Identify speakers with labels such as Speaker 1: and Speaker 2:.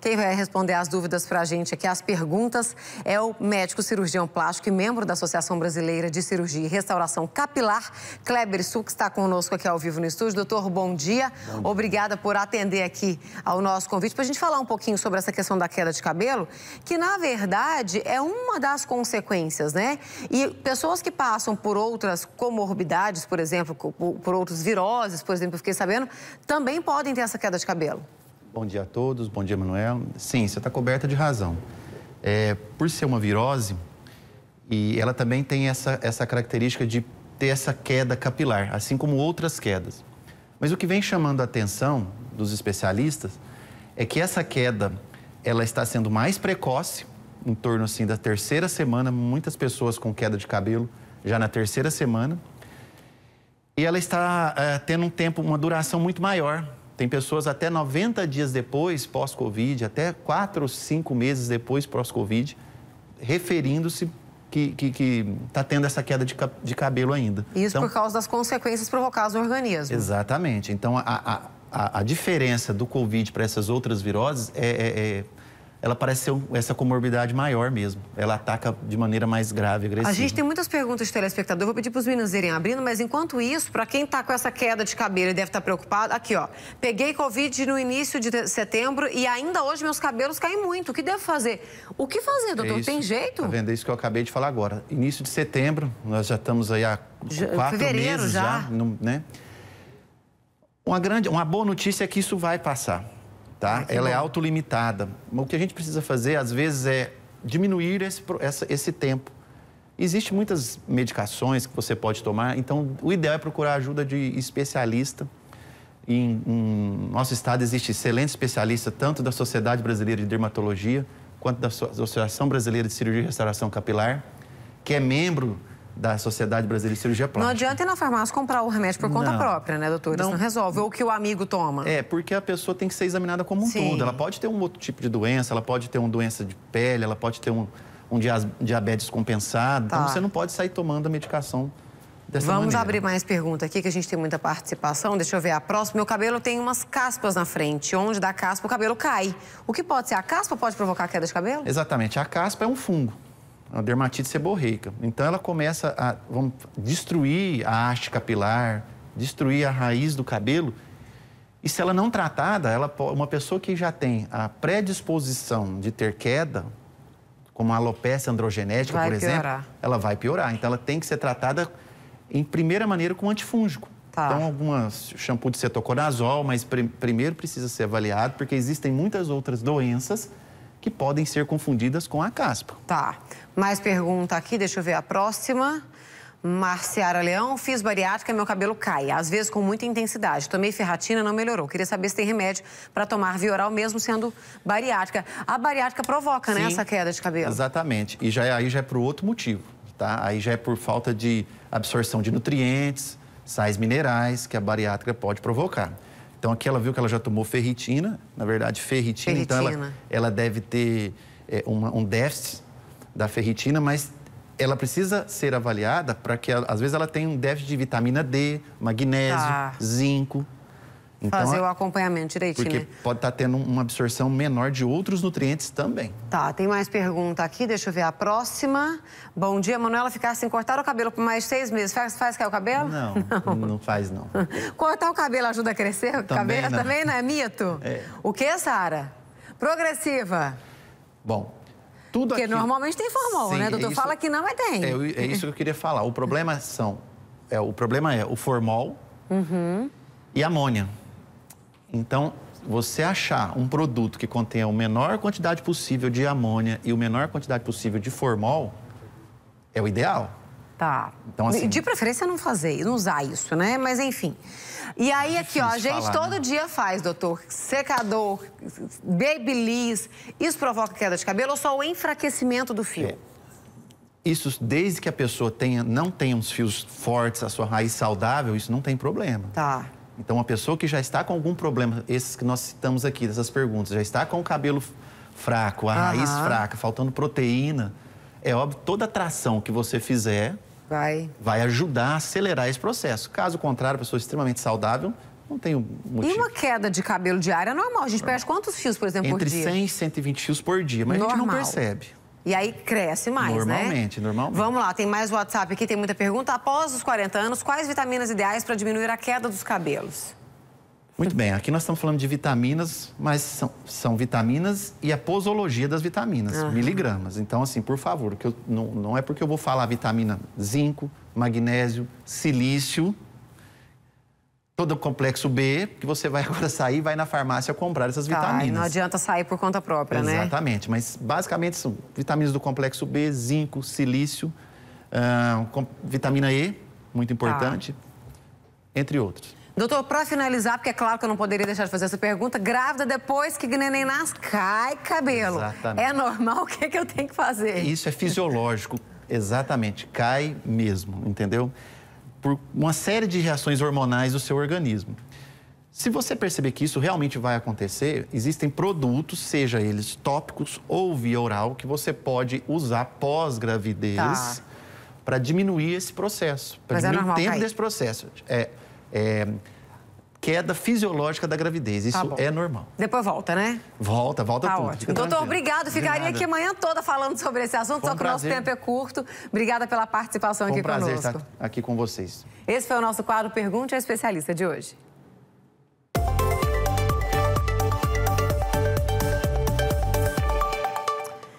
Speaker 1: Quem vai responder às dúvidas para a gente aqui, as perguntas, é o médico cirurgião plástico e membro da Associação Brasileira de Cirurgia e Restauração Capilar, Kleber Su, que está conosco aqui ao vivo no estúdio. Doutor, bom dia. Bom dia. Obrigada por atender aqui ao nosso convite para a gente falar um pouquinho sobre essa questão da queda de cabelo, que na verdade é uma das consequências, né? E pessoas que passam por outras comorbidades, por exemplo, por outros viroses, por exemplo, eu fiquei sabendo, também podem ter essa queda de cabelo.
Speaker 2: Bom dia a todos, bom dia, Manuel. Sim, você está coberta de razão. É, por ser uma virose, e ela também tem essa, essa característica de ter essa queda capilar, assim como outras quedas. Mas o que vem chamando a atenção dos especialistas é que essa queda ela está sendo mais precoce, em torno assim da terceira semana, muitas pessoas com queda de cabelo já na terceira semana. E ela está é, tendo um tempo, uma duração muito maior, tem pessoas até 90 dias depois, pós-Covid, até 4 ou 5 meses depois, pós-Covid, referindo-se que está tendo essa queda de, de cabelo ainda. Isso então, por
Speaker 1: causa das consequências provocadas no organismo.
Speaker 2: Exatamente. Então, a, a, a diferença do Covid para essas outras viroses é, é, é ela parece ser essa comorbidade maior mesmo. Ela ataca de maneira mais grave, agressiva. A gente tem
Speaker 1: muitas perguntas de telespectador. Vou pedir para os meninos irem abrindo, mas enquanto isso, para quem está com essa queda de cabelo e deve estar tá preocupado, aqui, ó. Peguei Covid no início de setembro e ainda hoje meus cabelos caem muito. O que devo fazer? O que fazer, doutor? É tem jeito? Tá
Speaker 2: vendo? É isso que eu acabei de falar agora. Início de setembro, nós já estamos aí há quatro Fevereiro meses já, já no, né? Uma, grande, uma boa notícia é que isso vai passar tá? Ah, Ela é bom. é autolimitada. O que a gente precisa fazer, às vezes, é diminuir esse, essa, esse tempo. Existem muitas medicações que você pode tomar, então o ideal é procurar ajuda de especialista. Em, em nosso estado existe excelente especialista, tanto da Sociedade Brasileira de Dermatologia, quanto da Associação Brasileira de Cirurgia e Restauração Capilar, que é membro da Sociedade Brasileira de Cirurgia Plástica. Não
Speaker 1: adianta ir na farmácia comprar o remédio por conta não, própria, né, doutor? Isso não, resolve. Ou o que o amigo toma. É,
Speaker 2: porque a pessoa tem que ser examinada como um Sim. todo. Ela pode ter um outro tipo de doença, ela pode ter uma doença de pele, ela pode ter um, um diabetes compensado. Então, tá. Então, você não pode sair tomando a medicação
Speaker 1: Vamos maneira. abrir mais pergunta aqui, que a gente tem muita participação. Deixa eu ver a próxima. Meu cabelo tem umas caspas na frente. Onde dá caspa, o cabelo cai. O que pode ser? A caspa pode provocar queda de cabelo?
Speaker 2: Exatamente. A caspa é um fungo a dermatite seborreica. Então ela começa a vamos, destruir a haste capilar, destruir a raiz do cabelo. E se ela não tratada, ela, uma pessoa que já tem a predisposição de ter queda, como a alopecia androgenética, vai por exemplo, ela vai piorar. Então ela tem que ser tratada em primeira maneira com antifúngico. Tá. Então, algumas shampoo de cetoconazol, mas pr primeiro precisa ser avaliado, porque existem
Speaker 1: muitas outras doenças que podem ser confundidas com a caspa. Tá. Mais pergunta aqui, deixa eu ver a próxima. Marciara Leão, fiz bariátrica, meu cabelo cai, às vezes com muita intensidade. Tomei ferratina, não melhorou. Queria saber se tem remédio para tomar vioral mesmo sendo bariátrica. A bariátrica provoca, né, Sim, né, essa queda de cabelo?
Speaker 2: Exatamente. E já é, aí já é por outro motivo, tá? Aí já é por falta de absorção de nutrientes, sais minerais que a bariátrica pode provocar. Então aqui ela viu que ela já tomou ferritina, na verdade ferritina, ferritina. então ela, ela, deve ter é, uma, um déficit da ferritina, mas ela precisa ser avaliada para que, às vezes, ela tem um déficit de vitamina D, magnésio, tá. zinco, então, Fazer é o
Speaker 1: acompanhamento direitinho. Porque né?
Speaker 2: pode estar tá tendo uma absorção menor de outros nutrientes também.
Speaker 1: Tá, tem mais pergunta aqui, deixa eu ver a próxima. Bom dia, Manuela, ficar sem assim, cortar o cabelo por mais seis meses. Faz, faz o cabelo? Não, não, não faz não. cortar o cabelo ajuda a crescer? o cabelo não. também não é mito? É. O que, Sara? Progressiva. Bom, tudo Porque aqui... normalmente tem formol, né, Sim, né? O doutor é isso... fala que não, mas tem. É,
Speaker 2: é, isso que eu queria falar. O problema são... É, o problema é o formol
Speaker 1: uhum.
Speaker 2: e amônia. Então, você achar um produto que contenha a menor quantidade possível de amônia e a menor quantidade possível de formol é o ideal.
Speaker 1: Tá. Então, assim... De preferência não fazer, não usar isso, né? Mas enfim. E aí aqui, ó, a gente falar, todo né? dia faz, doutor, secador, babyliss, isso provoca queda de cabelo ou só o enfraquecimento do fio? É.
Speaker 2: Isso, desde que a pessoa tenha, não tenha uns fios fortes, a sua raiz saudável, isso não tem problema. Tá. Então, uma pessoa que já está com algum problema, esses que nós citamos aqui, dessas perguntas, já está com o cabelo fraco, a raiz fraca, faltando proteína, é óbvio, toda atração que você fizer vai, vai ajudar a acelerar esse processo. Caso contrário, a pessoa extremamente saudável, não tem um motivo.
Speaker 1: E uma queda de cabelo diária é normal? A gente perde quantos fios, por exemplo, Entre por dia? 100 e
Speaker 2: 120 fios por dia, mas a gente não percebe.
Speaker 1: E aí cresce mais, normalmente, né?
Speaker 2: Normalmente, normalmente.
Speaker 1: Vamos lá, tem mais WhatsApp aqui, tem muita pergunta. Após os 40 anos, quais vitaminas ideais para diminuir a queda dos cabelos?
Speaker 2: Muito bem, aqui nós estamos falando de vitaminas, mas são, são vitaminas e a posologia das vitaminas, uhum. miligramas. Então, assim, por favor, que eu, não, não é porque eu vou falar vitamina zinco, magnésio, silício, todo o complexo B, que você vai agora sair vai na farmácia comprar essas tá, vitaminas. não
Speaker 1: adianta sair por conta própria, Exatamente, né?
Speaker 2: Exatamente, mas basicamente são vitaminas do complexo B, zinco, silício, uh, vitamina E, muito importante, tá. entre outros.
Speaker 1: Doutor, para finalizar, porque é claro que eu não poderia deixar de fazer essa pergunta, grávida depois que neném nasce, cai cabelo. Exatamente. É normal? O que, é que eu tenho que fazer? Isso
Speaker 2: é fisiológico, exatamente, cai mesmo, entendeu? por uma série de reações hormonais do seu organismo. Se você perceber que isso realmente vai acontecer, existem produtos, seja eles tópicos ou via oral, que você pode usar pós-gravidez tá. para diminuir esse processo, para é diminuir é o tempo cair. desse processo. É, é, queda fisiológica da gravidez. Isso tá é normal.
Speaker 1: Depois volta, né?
Speaker 2: Volta, volta tá tudo. Ótimo. Doutor, obrigado. Ficaria aqui
Speaker 1: amanhã toda falando sobre esse assunto, só que o nosso tempo é curto. Obrigada pela participação Foi aqui um prazer conosco.
Speaker 2: Estar aqui com vocês.
Speaker 1: Esse foi o nosso quadro Pergunte ao Especialista de hoje.